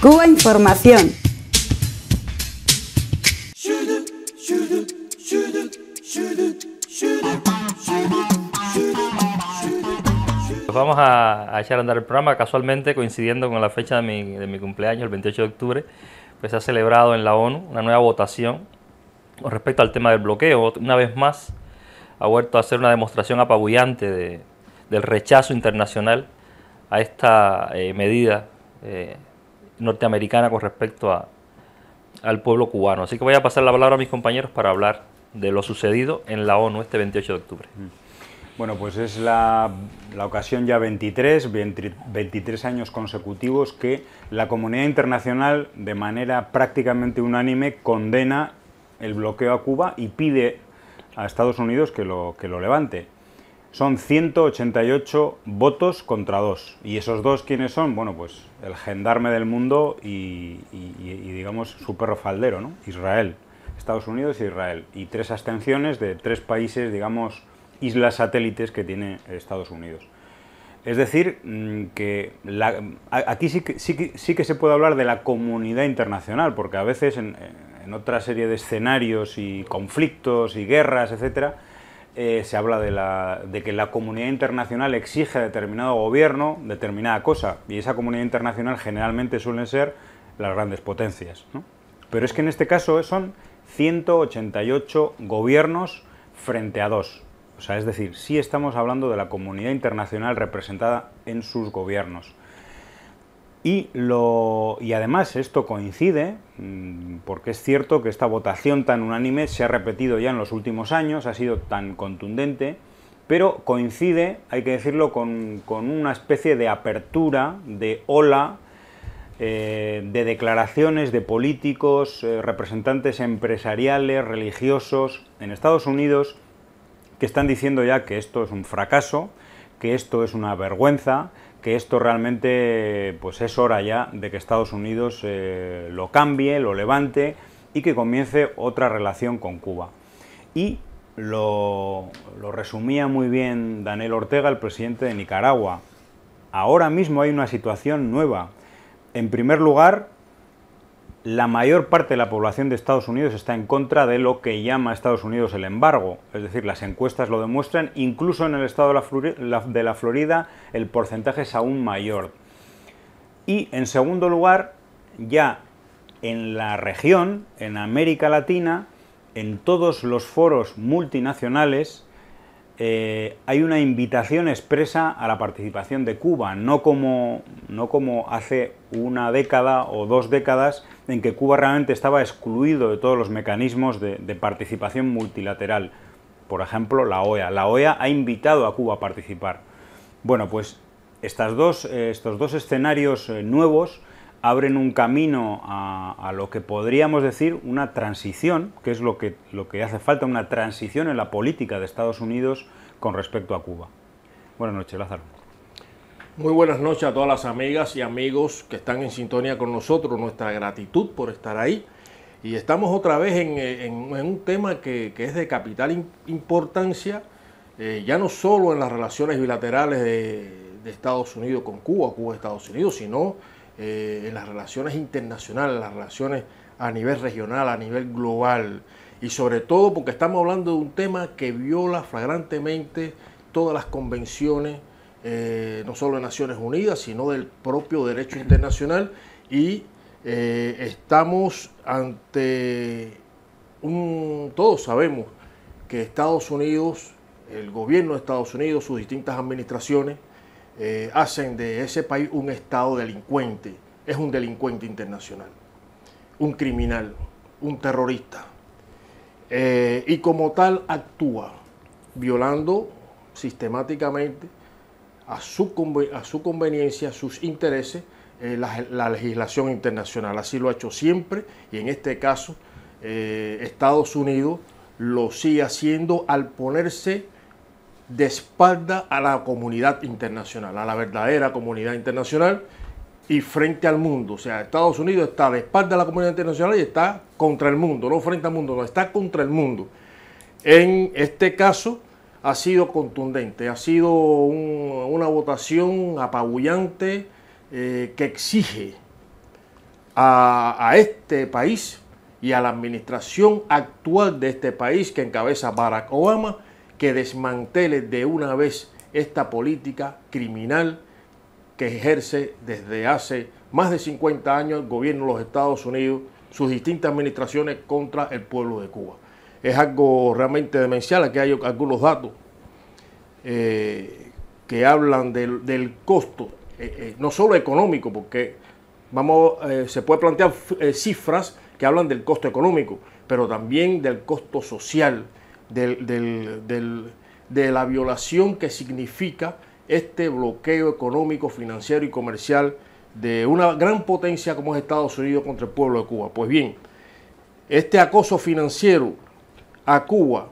Cuba Información. vamos a, echar a andar el programa, casualmente coincidiendo con la fecha de mi, de mi cumpleaños, el 28 de octubre, pues se ha celebrado en la ONU una nueva votación con respecto al tema del bloqueo. Una vez más ha vuelto a hacer una demostración apabullante de, del rechazo internacional a esta eh, medida eh, norteamericana con respecto a, al pueblo cubano. Así que voy a pasar la palabra a mis compañeros para hablar de lo sucedido en la ONU este 28 de octubre. Mm. Bueno, pues es la, ocasión ya 23, 23 años consecutivos que la comunidad internacional de manera prácticamente unánime condena el bloqueo a Cuba y pide a Estados Unidos que lo, que lo levante son 188 votos contra dos. ¿Y esos dos quiénes son? Bueno, pues el gendarme del mundo y, digamos su perro faldero, ¿no? Israel, Estados Unidos e Israel. Y tres abstenciones de tres países, digamos, islas satélites que tiene Estados Unidos. Es decir, mm, que aquí sí que, sí, que se puede hablar de la comunidad internacional, porque a veces en, en otra serie de escenarios y conflictos y guerras, etcétera, eh, se habla de, que la comunidad internacional exige a determinado gobierno determinada cosa, y esa comunidad internacional generalmente suelen ser las grandes potencias. Pero es que en este caso son 188 gobiernos frente a dos. O sea, es decir, sí estamos hablando de la comunidad internacional representada en sus gobiernos. Y, lo, y además esto coincide, mm, porque es cierto que esta votación tan unánime se ha repetido ya en los últimos años, ha sido tan contundente, pero coincide, hay que decirlo, con, con una especie de apertura, de ola, eh, de declaraciones de políticos, eh, representantes empresariales, religiosos, en Estados Unidos, que están diciendo ya que esto es un fracaso, que esto es una vergüenza, que esto realmente pues es hora ya de que Estados Unidos eh, lo cambie, lo levante y que comience otra relación con Cuba. Y lo, lo resumía muy bien Daniel Ortega, el presidente de Nicaragua. Ahora mismo hay una situación nueva. En primer lugar, la mayor parte de la población de Estados Unidos está en contra de lo que llama Estados Unidos el embargo. Es decir, las encuestas lo demuestran, incluso en el estado de la Florida el porcentaje es aún mayor. Y en segundo lugar, ya en la región, en América Latina, en todos los foros multinacionales, eh, hay una invitación expresa a la participación de Cuba, no como, hace una década o dos décadas en que Cuba realmente estaba excluido de todos los mecanismos de, participación multilateral. Por ejemplo, la OEA. La OEA ha invitado a Cuba a participar. Bueno, pues eh, estos dos escenarios eh, nuevos abren un camino a, lo que podríamos decir una transición, que es lo que, lo que hace falta, una transición en la política de Estados Unidos con respecto a Cuba. Buenas noches, Lázaro. Muy buenas noches a todas las amigas y amigos que están en sintonía con nosotros. Nuestra gratitud por estar ahí. Y estamos otra vez en, un tema que, es de capital importancia, eh, ya no solo en las relaciones bilaterales de, de Estados Unidos con Cuba, Cuba-Estados Unidos, sino eh, en las relaciones internacionales, las relaciones a nivel regional, a nivel global, y sobre todo porque estamos hablando de un tema que viola flagrantemente todas las convenciones, eh, no solo de Naciones Unidas, sino del propio derecho internacional, y eh, estamos ante un, todos sabemos que Estados Unidos, el gobierno de Estados Unidos, sus distintas administraciones, eh, hacen de ese país un Estado delincuente. Es un delincuente internacional, un criminal, un terrorista. Eh, y como tal actúa violando sistemáticamente a su, a su conveniencia, a sus intereses, eh, la, la, legislación internacional. Así lo ha hecho siempre y en este caso Estados Unidos lo sigue haciendo al ponerse de espalda a la comunidad internacional, a la verdadera comunidad internacional y frente al mundo. O sea, Estados Unidos está de espalda a la comunidad internacional y está contra el mundo, no frente al mundo, no, está contra el mundo. En este caso ha sido contundente, ha sido una votación apabullante eh, que exige a este país y a la administración actual de este país que encabeza Barack Obama que desmantele de una vez esta política criminal que ejerce desde hace más de 50 años el gobierno de los Estados Unidos, sus distintas administraciones contra el pueblo de Cuba. Es algo realmente demencial, aquí hay algunos datos eh, que hablan del, costo, eh, eh, no solo económico, porque vamos, se puede plantear cifras que hablan del costo económico, pero también del costo social, de la violación que significa este bloqueo económico, financiero y comercial de una gran potencia como es Estados Unidos contra el pueblo de Cuba. Pues bien, este acoso financiero a Cuba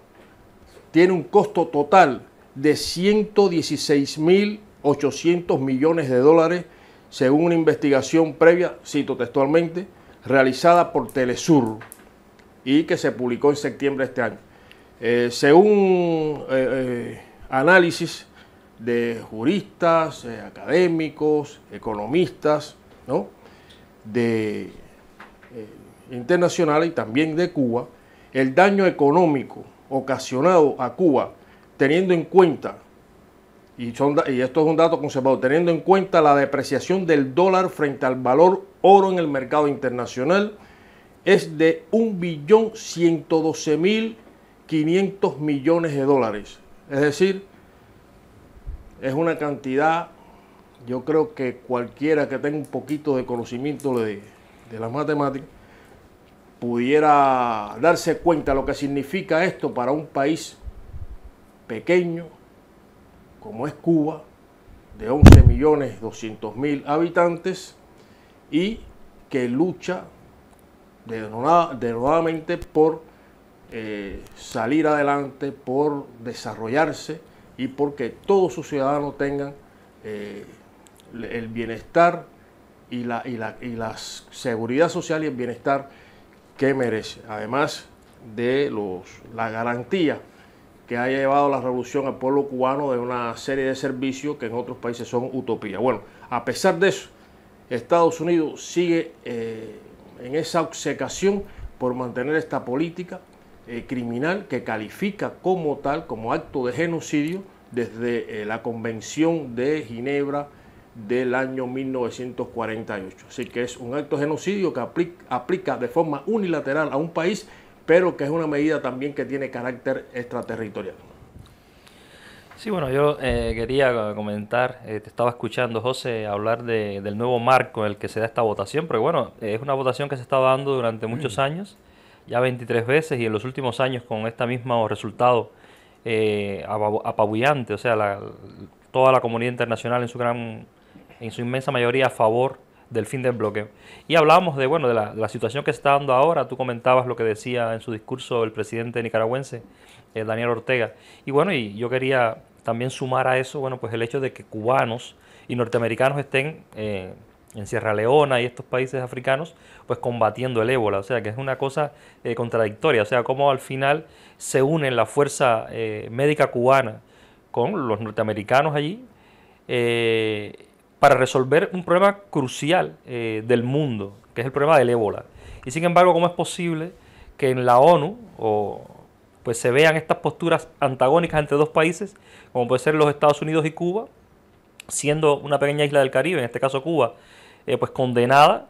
tiene un costo total de 116.800 millones de dólares, según una investigación previa, cito textualmente, realizada por Telesur y que se publicó en septiembre de este año. Eh, según eh, eh, análisis de juristas, académicos, economistas, de, internacionales y también de Cuba, el daño económico ocasionado a Cuba, teniendo en cuenta, y, esto es un dato conservador, teniendo en cuenta la depreciación del dólar frente al valor oro en el mercado internacional, es de 1.112.000 500 millones de dólares. Es decir, es una cantidad, yo creo que cualquiera que tenga un poquito de conocimiento de, las matemáticas, pudiera darse cuenta de lo que significa esto para un país pequeño como es Cuba, de 11 millones 200 mil habitantes y que lucha denodadamente por eh, salir adelante, por desarrollarse y porque todos sus ciudadanos tengan eh, el bienestar y la, seguridad social y el bienestar que merece. Además de la garantía que ha llevado la revolución al pueblo cubano de una serie de servicios que en otros países son utopía. Bueno, a pesar de eso, Estados Unidos sigue eh, en esa obsecación por mantener esta política eh, criminal que califica como tal, como acto de genocidio, desde eh, la Convención de Ginebra del año 1948. Así que es un acto de genocidio que aplica, aplica de forma unilateral a un país, pero que es una medida también que tiene carácter extraterritorial. Sí, bueno, yo eh, quería comentar, te estaba escuchando, José, hablar de, del nuevo marco en el que se da esta votación, porque bueno, es una votación que se está dando durante muchos mm. años ya 23 veces y en los últimos años con este mismo resultado eh, apabullante, o sea, toda la comunidad internacional en su gran, en su inmensa mayoría a favor del fin del bloque Y hablábamos de, bueno, de la, situación que está dando ahora, tú comentabas lo que decía en su discurso el presidente nicaragüense, eh, Daniel Ortega, y bueno, y yo quería también sumar a eso, bueno, pues el hecho de que cubanos y norteamericanos estén... Eh, en Sierra Leona y estos países africanos, pues combatiendo el ébola. O sea, que es una cosa eh, contradictoria. O sea, cómo al final se une la fuerza eh, médica cubana con los norteamericanos allí eh, para resolver un problema crucial del mundo, que es el problema del ébola. Y sin embargo, ¿cómo es posible que en la ONU o, pues se vean estas posturas antagónicas entre dos países, como puede ser los Estados Unidos y Cuba, siendo una pequeña isla del Caribe, en este caso Cuba, eh, pues condenada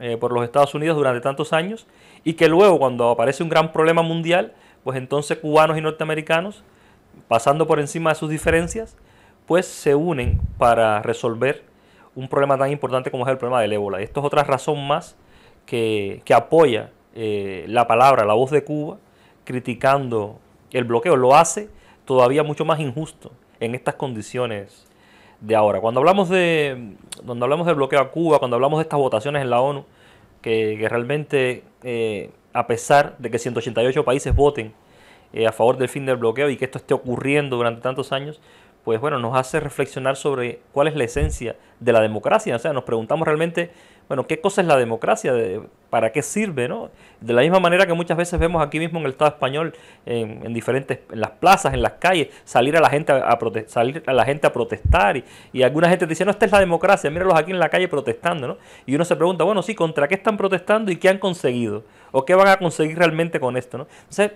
eh, por los Estados Unidos durante tantos años y que luego cuando aparece un gran problema mundial, pues entonces cubanos y norteamericanos, pasando por encima de sus diferencias, pues se unen para resolver un problema tan importante como es el problema del ébola. Esto es otra razón más que, apoya eh, la palabra, la voz de Cuba, criticando el bloqueo. Lo hace todavía mucho más injusto en estas condiciones de ahora. Cuando hablamos de cuando hablamos del bloqueo a Cuba, cuando hablamos de estas votaciones en la ONU, que, realmente eh, a pesar de que 188 países voten eh, a favor del fin del bloqueo y que esto esté ocurriendo durante tantos años, pues bueno, nos hace reflexionar sobre cuál es la esencia de la democracia. O sea, nos preguntamos realmente bueno, ¿qué cosa es la democracia? De, ¿Para qué sirve? ¿no? De la misma manera que muchas veces vemos aquí mismo en el Estado español, en, diferentes, en las plazas, en las calles, salir a la gente a, salir a, la gente a protestar y, alguna gente dice, no, esta es la democracia, míralos aquí en la calle protestando, ¿no? Y uno se pregunta, bueno, sí, ¿contra qué están protestando y qué han conseguido? ¿O qué van a conseguir realmente con esto? ¿no? Entonces,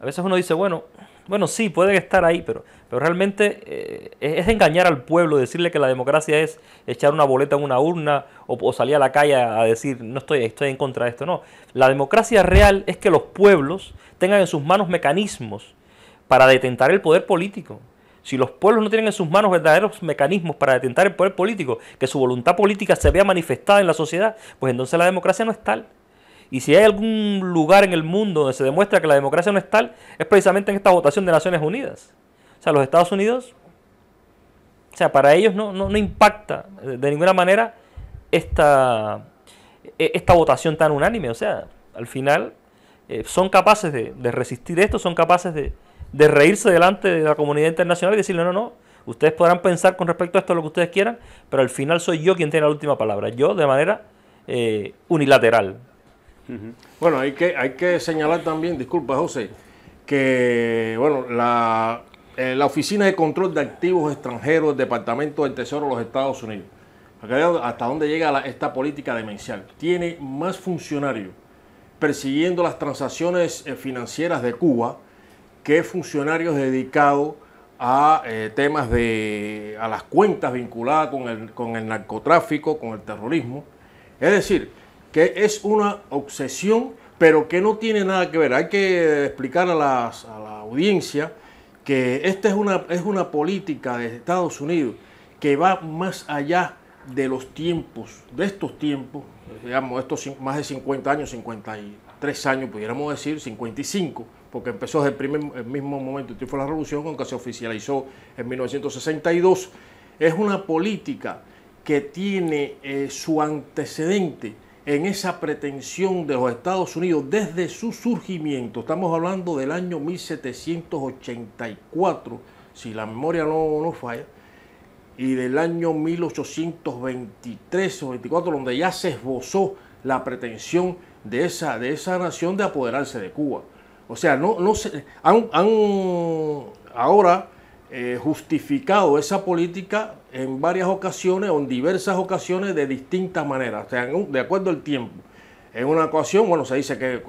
a veces uno dice, bueno, bueno, sí, pueden estar ahí, pero, pero realmente eh, es engañar al pueblo, decirle que la democracia es echar una boleta en una urna o, salir a la calle a decir, no estoy, estoy en contra de esto. No, la democracia real es que los pueblos tengan en sus manos mecanismos para detentar el poder político. Si los pueblos no tienen en sus manos verdaderos mecanismos para detentar el poder político, que su voluntad política se vea manifestada en la sociedad, pues entonces la democracia no es tal. Y si hay algún lugar en el mundo donde se demuestra que la democracia no es tal, es precisamente en esta votación de Naciones Unidas. O sea, los Estados Unidos, o sea, para ellos no, impacta de ninguna manera esta, e, esta votación tan unánime. O sea, al final eh, son capaces de, resistir esto, son capaces de, reírse delante de la comunidad internacional y decirle, no, no, ustedes podrán pensar con respecto a esto lo que ustedes quieran, pero al final soy yo quien tiene la última palabra, yo de manera eh, unilateral. Bueno, hay que, hay que señalar también, disculpa José, que bueno, eh, la, Oficina de Control de Activos Extranjeros del Departamento del Tesoro de los Estados Unidos, hasta dónde llega esta política demencial, tiene más funcionarios persiguiendo las transacciones eh, financieras de Cuba que funcionarios dedicados a eh, temas de a las cuentas vinculadas con el, con el narcotráfico, con el terrorismo. Es decir, que es una obsesión, pero que no tiene nada que ver. Hay que explicar a, la audiencia que esta es una, es una política de Estados Unidos que va más allá de los tiempos, de estos tiempos, digamos, estos más de 50 años, 53 años, pudiéramos decir, 55, porque empezó desde el, mismo momento que fue la revolución, aunque se oficializó en 1962, es una política que tiene eh, su antecedente en esa pretensión de los Estados Unidos desde su surgimiento. Estamos hablando del año 1784, si la memoria no, no falla, y del año 1823 o 24, donde ya se esbozó la pretensión de esa, de esa nación de apoderarse de Cuba. O sea, no, no se, han, han, ahora eh, justificado esa política en varias ocasiones o en diversas ocasiones de distintas maneras, o sea, de acuerdo al tiempo. En una ocasión, bueno, se dice que es,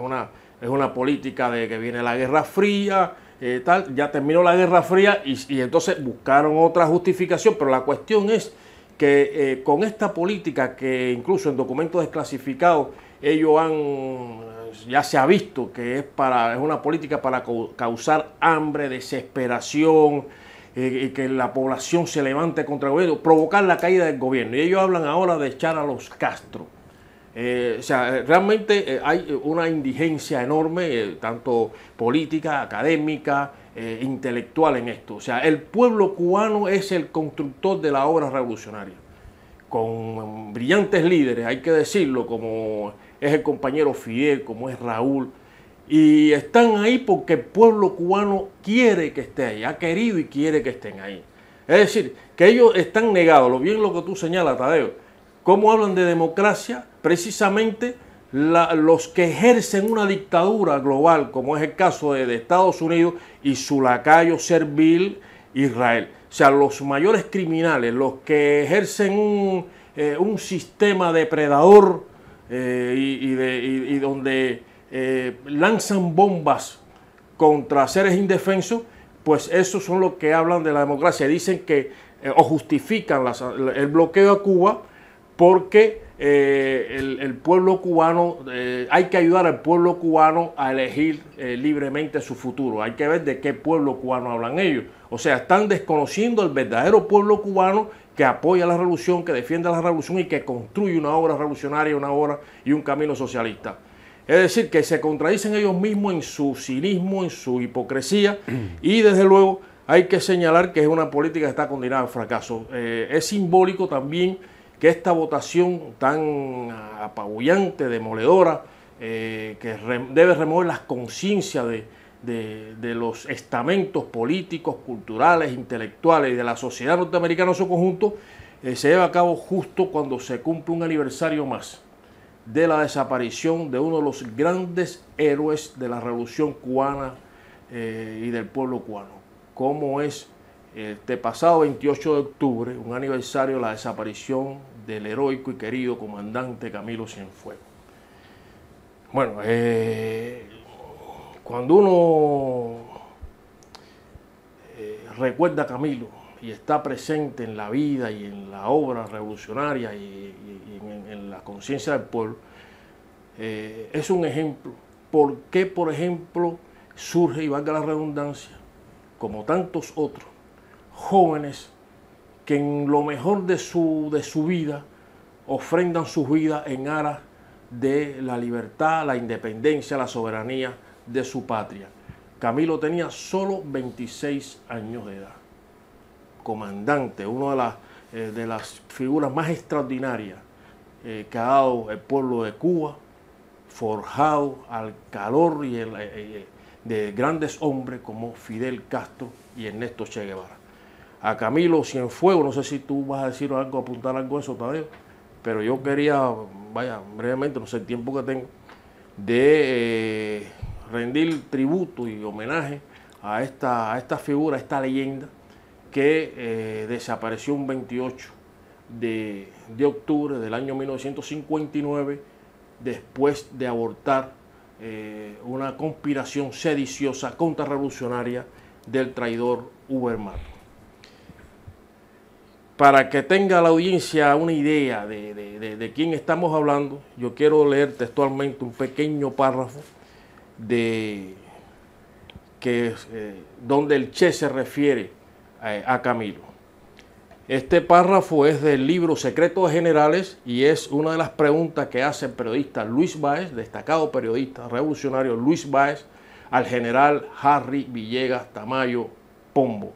una, es una política de que viene la Guerra Fría, eh, tal, ya terminó la Guerra Fría y, entonces buscaron otra justificación, pero la cuestión es que eh, con esta política que incluso en documentos desclasificados ellos han pues ya se ha visto que es, para, es una política para causar hambre, desesperación, eh, que la población se levante contra el gobierno, provocar la caída del gobierno. Y ellos hablan ahora de echar a los Castro. Eh, o sea, eh, realmente hay una indigencia enorme, tanto política, académica, intelectual en esto. O sea, el pueblo cubano es el constructor de la obra revolucionaria. Con brillantes líderes, hay que decirlo, como es el compañero Fidel, como es Raúl. Y están ahí porque el pueblo cubano quiere que esté ahí, ha querido y quiere que estén ahí. Es decir, que ellos están negados, lo bien lo que tú señalas, Tadeo. ¿Cómo hablan de democracia? Precisamente los que ejercen una dictadura global, como es el caso de, Estados Unidos y su lacayo servil Israel. O sea, los mayores criminales, los que ejercen un, eh, un sistema depredador eh, y, donde eh, lanzan bombas contra seres indefensos, pues esos son los que hablan de la democracia. Dicen que eh, o justifican el bloqueo a Cuba porque el, el, pueblo cubano, hay que ayudar al pueblo cubano a elegir libremente su futuro. Hay que ver de qué pueblo cubano hablan ellos. O sea, están desconociendo al verdadero pueblo cubano que apoya la revolución, que defiende la revolución y que construye una obra revolucionaria, una obra y un camino socialista. Es decir, que se contradicen ellos mismos en su cinismo, en su hipocresía y desde luego hay que señalar que es una política que está condenada al fracaso. Eh, es simbólico también que esta votación tan apabullante, demoledora, eh, que debe remover las conciencias de, de, los estamentos políticos, culturales, intelectuales y de la sociedad norteamericana en su conjunto, eh, se lleva a cabo justo cuando se cumple un aniversario más de la desaparición de uno de los grandes héroes de la revolución cubana eh, y del pueblo cubano, como es este pasado 28 de octubre, un aniversario de la desaparición del heroico y querido comandante Camilo Cienfuegos. Bueno, eh, cuando uno eh, recuerda a Camilo y está presente en la vida y en la obra revolucionaria y, en, la conciencia del pueblo, eh, es un ejemplo. ¿Por qué, por ejemplo, surge, y valga la redundancia, como tantos otros, jóvenes que en lo mejor de su, de su vida ofrendan su vida en aras de la libertad, la independencia, la soberanía de su patria. Camilo tenía solo 26 años de edad. Comandante, una de las, eh, de las figuras más extraordinarias eh, que ha dado el pueblo de Cuba, forjado al calor y eh, de grandes hombres como Fidel Castro y Ernesto Che Guevara. A Camilo fuego, no sé si tú vas a decir algo, apuntar algo a eso, Tadeo, pero yo quería, vaya, brevemente, no sé el tiempo que tengo, de rendir tributo y homenaje a esta, esta figura, a esta leyenda que eh, desapareció un 28 de, octubre del año 1959 después de abortar eh, una conspiración sediciosa contrarrevolucionaria del traidor Uberman. Para que tenga la audiencia una idea de, de, de quién estamos hablando, yo quiero leer textualmente un pequeño párrafo de eh, donde el Che se refiere eh, a Camilo. Este párrafo es del libro Secretos Generales y es una de las preguntas que hace el periodista Luis Baez destacado periodista revolucionario Luis Baez al general Harry Villegas Tamayo Pombo.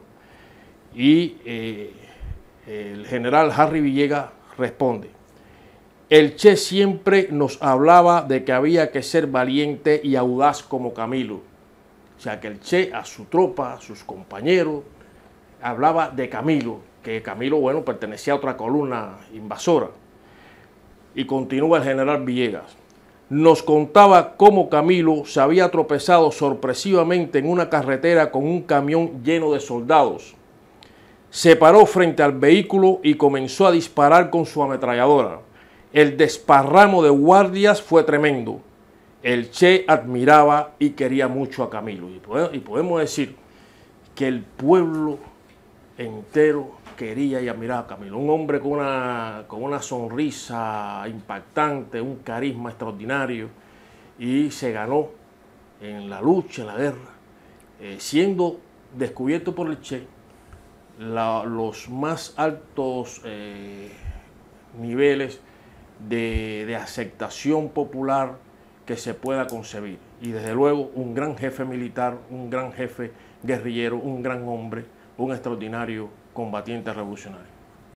Y eh, el general Harry Villegas responde. El Che siempre nos hablaba de que había que ser valiente y audaz como Camilo. O sea, que el Che a su tropa, a sus compañeros, hablaba de Camilo, que Camilo, bueno, pertenecía a otra columna invasora. Y continúa el general Villegas. Nos contaba cómo Camilo se había tropezado sorpresivamente en una carretera con un camión lleno de soldados. Se paró frente al vehículo y comenzó a disparar con su ametralladora. El desparramo de guardias fue tremendo. El Che admiraba y quería mucho a Camilo. Y podemos decir que el pueblo entero quería y admiraba a Camilo. Un hombre con una, con una sonrisa impactante, un carisma extraordinario. Y se ganó en la lucha, en la guerra, eh, siendo descubierto por el Che los más altos eh, niveles de, aceptación popular que se pueda concebir. Y desde luego un gran jefe militar, un gran jefe guerrillero, un gran hombre, un extraordinario combatiente revolucionario.